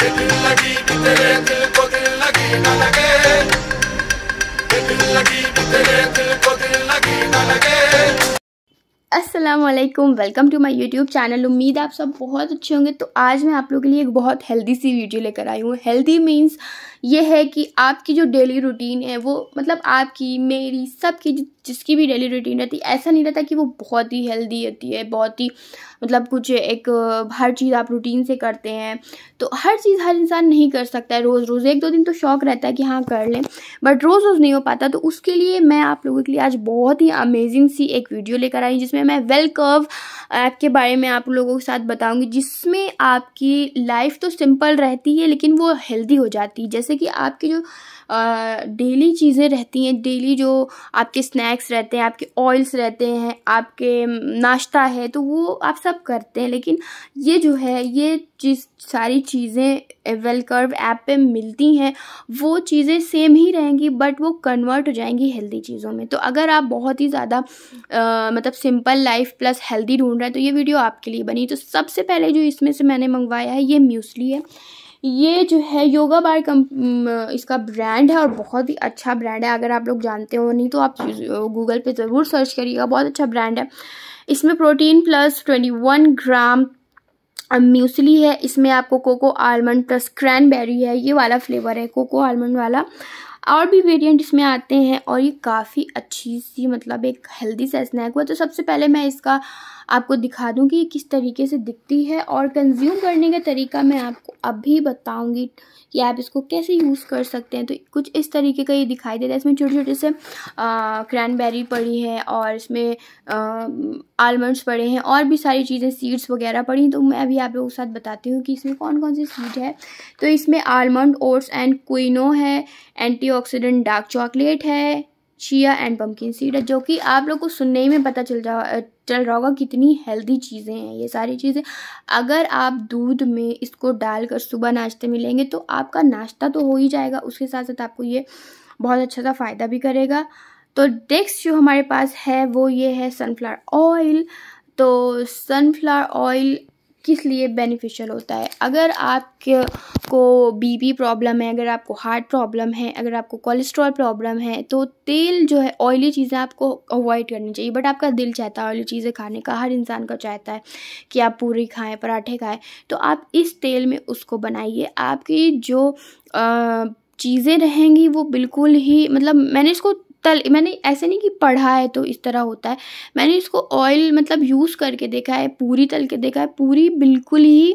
Aslam welcome to my YouTube channel उम्मीद आप सब बहुत अच्छे होंगे तो आज मैं आप लोगों के लिए एक बहुत हेल्दी सी वीडियो लेकर आई हूँ हेल्दी मीन्स ये है कि आपकी जो डेली रूटीन है वो मतलब आपकी मेरी सबकी जिसकी भी डेली रूटीन रहती है ऐसा नहीं रहता कि वो बहुत ही हेल्दी रहती है बहुत ही मतलब कुछ एक हर चीज़ आप रूटीन से करते हैं तो हर चीज़ हर इंसान नहीं कर सकता है रोज़ रोज़ एक दो दिन तो शौक रहता है कि हाँ कर लें बट रोज़ रोज़ नहीं हो पाता तो उसके लिए मैं आप लोगों के लिए आज बहुत ही अमेजिंग सी एक वीडियो लेकर आई जिसमें मैं वेलकर्व ऐप के बारे में आप लोगों के साथ बताऊँगी जिसमें आपकी लाइफ तो सिंपल रहती है लेकिन वो हेल्दी हो जाती है जैसे कि आपकी जो डेली चीज़ें रहती हैं डेली जो आपके स्नैक स्नैक्स रहते हैं आपके ऑयल्स रहते हैं आपके नाश्ता है तो वो आप सब करते हैं लेकिन ये जो है ये जिस सारी चीज़ें वेल कर्व ऐप पे मिलती हैं वो चीज़ें सेम ही रहेंगी बट वो कन्वर्ट हो जाएंगी हेल्दी चीज़ों में तो अगर आप बहुत ही ज़्यादा मतलब सिंपल लाइफ प्लस हेल्दी ढूंढ रहे हैं तो ये वीडियो आपके लिए बनी तो सबसे पहले जो इसमें से मैंने मंगवाया है ये म्यूसली है ये जो है योगा बार कम इसका ब्रांड है और बहुत ही अच्छा ब्रांड है अगर आप लोग जानते हो नहीं तो आप गूगल पे ज़रूर सर्च करिएगा बहुत अच्छा ब्रांड है इसमें protein plus twenty one gram muesli है इसमें आपको कोको आलमंड प्लस क्रैनबेरी है ये वाला फ्लेवर है कोको आलमंड वाला और भी वेरिएंट इसमें आते हैं और ये काफ़ी अच्छी सी मतलब एक हेल्दी सा स्नैक हुआ तो सबसे पहले मैं इसका आपको दिखा दूँ कि ये किस तरीके से दिखती है और कंज्यूम करने का तरीका मैं आपको अभी बताऊँगी कि आप इसको कैसे यूज़ कर सकते हैं तो कुछ इस तरीके का ये दिखाई देता है इसमें छोटे छोटे से क्रैनबेरी पड़ी है और इसमें आलमंड्स पड़े हैं और भी सारी चीज़ें सीड्स वगैरह पड़ी हैं तो मैं अभी आप लोगों के साथ बताती हूँ कि इसमें कौन कौन सी सीड है तो इसमें आलमंड ओट्स एंड क्विनो है एंटी एंटीऑक्सीडेंट डार्क चॉकलेट है चिया एंड पम्पकिन सीड है जो कि आप लोग को सुनने ही में पता चल जा चल रहा होगा कितनी हेल्दी चीज़ें हैं ये सारी चीज़ें अगर आप दूध में इसको डालकर सुबह नाश्ते में लेंगे तो आपका नाश्ता तो हो ही जाएगा उसके साथ साथ आपको ये बहुत अच्छा सा फ़ायदा भी करेगा तो नेक्स्ट जो हमारे पास है वो ये है सनफ्लावर ऑयल तो सनफ्लावर ऑयल किस लिए बेनिफिशियल होता है अगर आपके आपको बीपी प्रॉब्लम है अगर आपको हार्ट प्रॉब्लम है अगर आपको कोलेस्ट्रॉल प्रॉब्लम है तो तेल जो है ऑयली चीज़ें आपको अवॉइड करनी चाहिए बट आपका दिल चाहता है ऑयली चीज़ें खाने का हर इंसान का चाहता है कि आप पूरी खाएँ पराठे खाएँ तो आप इस तेल में उसको बनाइए आपकी जो चीज़ें रहेंगी वो बिल्कुल ही मतलब मैंने इसको तल मैंने ऐसे नहीं कि पढ़ा है तो इस तरह होता है मैंने इसको ऑयल मतलब यूज़ करके देखा है पूरी तल के देखा है पूरी बिल्कुल ही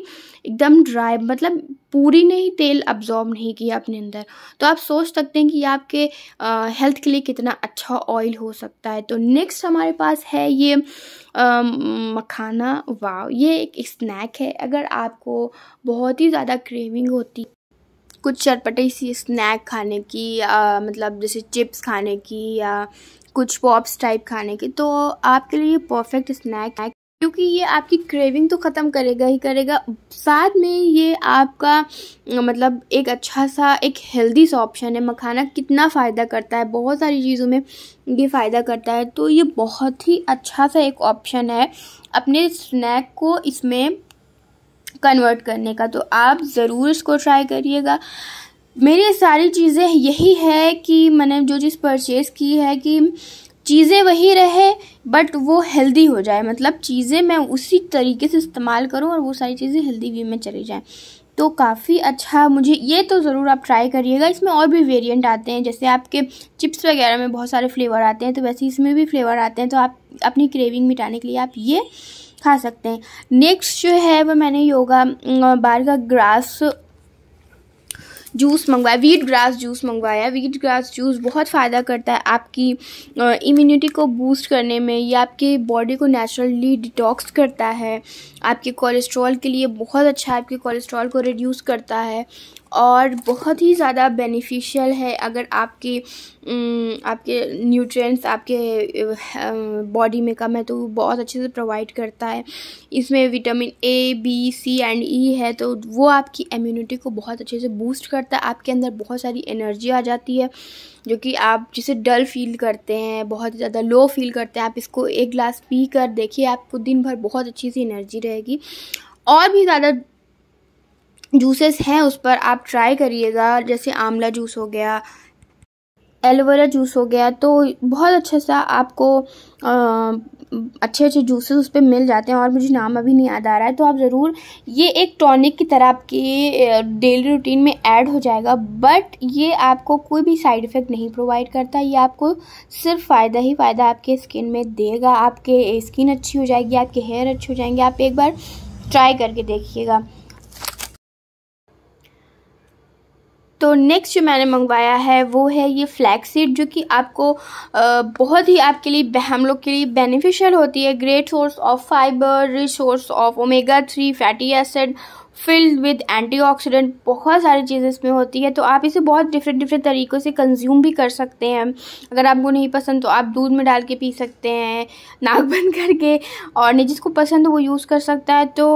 एकदम ड्राई मतलब पूरी ने ही तेल अब्जॉर्ब नहीं किया अपने अंदर तो आप सोच सकते हैं कि आपके आ, हेल्थ के लिए कितना अच्छा ऑयल हो सकता है तो नेक्स्ट हमारे पास है ये आ, मखाना वाव ये एक स्नैक है अगर आपको बहुत ही ज़्यादा क्रेविंग होती कुछ चटपटे सी स्नैक खाने की आ, मतलब जैसे चिप्स खाने की या कुछ पॉप्स टाइप खाने की तो आपके लिए परफेक्ट स्नैक है क्योंकि ये आपकी क्रेविंग तो ख़त्म करेगा ही करेगा साथ में ये आपका मतलब एक अच्छा सा एक हेल्दी सा ऑप्शन है मखाना कितना फ़ायदा करता है बहुत सारी चीज़ों में ये फ़ायदा करता है तो ये बहुत ही अच्छा सा एक ऑप्शन है अपने स्नैक को इसमें कन्वर्ट करने का तो आप ज़रूर इसको ट्राई करिएगा मेरी सारी चीज़ें यही है कि मैंने जो चीज़ परचेज़ की है कि चीज़ें वही रहे बट वो हेल्दी हो जाए मतलब चीज़ें मैं उसी तरीके से इस्तेमाल करूँ और वो सारी चीज़ें हेल्दी वे में चली जाएँ तो काफ़ी अच्छा मुझे ये तो ज़रूर आप ट्राई करिएगा इसमें और भी वेरिएंट आते हैं जैसे आपके चिप्स वगैरह में बहुत सारे फ्लेवर आते हैं तो वैसे इसमें भी फ्लेवर आते हैं तो आप अपनी क्रेविंग मिटाने के लिए आप ये खा सकते हैं नेक्स्ट जो है वो मैंने योगा बार का ग्रास जूस मंगवाया वीट ग्रास जूस मंगवाया वीट ग्रास जूस बहुत फ़ायदा करता है आपकी इम्यूनिटी को बूस्ट करने में या आपकी बॉडी को नेचुरली डिटॉक्स करता है आपके कोलेस्ट्रॉल के लिए बहुत अच्छा है आपके कोलेस्ट्रॉल को रिड्यूस करता है और बहुत ही ज़्यादा बेनिफिशियल है अगर आपके आपके न्यूट्रिएंट्स आपके बॉडी में कम है तो बहुत अच्छे से प्रोवाइड करता है इसमें vitamin A B C and E है तो वो आपकी इम्यूनिटी को बहुत अच्छे से बूस्ट करता है आपके अंदर बहुत सारी एनर्जी आ जाती है जो कि आप जिसे डल फील करते हैं बहुत ज़्यादा लो फील करते हैं आप इसको एक ग्लास पी कर देखिए आपको दिन भर बहुत अच्छी सी एनर्जी रहेगी और भी ज़्यादा जूसेस हैं उस पर आप ट्राई करिएगा जैसे आंवला जूस हो गया एलोवेरा जूस हो गया तो बहुत अच्छे सा आपको आ, अच्छे अच्छे जूसेस उस पर मिल जाते हैं और मुझे नाम अभी नहीं याद आ रहा है तो आप ज़रूर ये एक टॉनिक की तरह आपके डेली रूटीन में ऐड हो जाएगा बट ये आपको कोई भी साइड इफ़ेक्ट नहीं प्रोवाइड करता ये आपको सिर्फ फ़ायदा ही फ़ायदा आपके स्किन में देगा आपके स्किन अच्छी हो जाएगी आपके हेयर अच्छे हो जाएंगे आप एक बार ट्राई करके देखिएगा तो नेक्स्ट जो मैंने मंगवाया है वो है ये फ्लैक्स सीड जो कि आपको बहुत ही आपके लिए हम लोग के लिए बेनिफिशियल होती है great source of fibre rich source of omega three fatty acid filled with antioxidant बहुत सारी चीज़ें इसमें होती है तो आप इसे बहुत डिफरेंट डिफरेंट तरीक़ों से कंज्यूम भी कर सकते हैं अगर आपको नहीं पसंद तो आप दूध में डाल के पी सकते हैं नाक बंद करके और नहीं जिसको पसंद हो वो यूज़ कर सकता है तो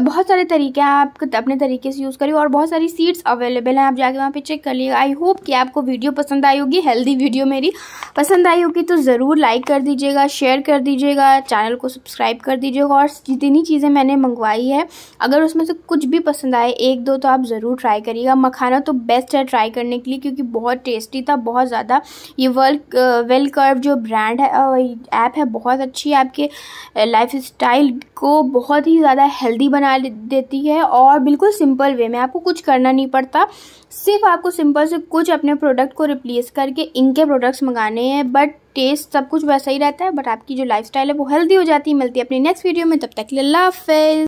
बहुत सारे तरीके हैं आप अपने तरीके से यूज़ करिए और बहुत सारी सीड्स अवेलेबल हैं आप जाके वहाँ पर चेक कर लिए आई होप कि आपको वीडियो पसंद आई होगी हेल्दी वीडियो मेरी पसंद आई होगी तो ज़रूर लाइक कर दीजिएगा शेयर कर दीजिएगा चैनल को सब्सक्राइब कर दीजिएगा और जितनी चीज़ें मैंने मंगवाई है अगर उसमें से कुछ भी पसंद आए एक दो तो आप ज़रूर ट्राई करिएगा मखाना तो बेस्ट है ट्राई करने के लिए क्योंकि बहुत टेस्टी था बहुत ज़्यादा ये वर्ल्ड वेल कर्व जो ब्रांड है ऐप uh, है बहुत अच्छी है आपके लाइफ uh, स्टाइल को बहुत ही ज़्यादा हेल्दी बना देती है और बिल्कुल सिंपल वे में आपको कुछ करना नहीं पड़ता सिर्फ आपको सिंपल से कुछ अपने प्रोडक्ट को रिप्लेस करके इनके प्रोडक्ट्स मंगाने हैं बट टेस्ट सब कुछ वैसा ही रहता है बट आपकी जो लाइफस्टाइल है वो हेल्दी हो जाती है मिलती है अपने नेक्स्ट वीडियो में तब तक के लिए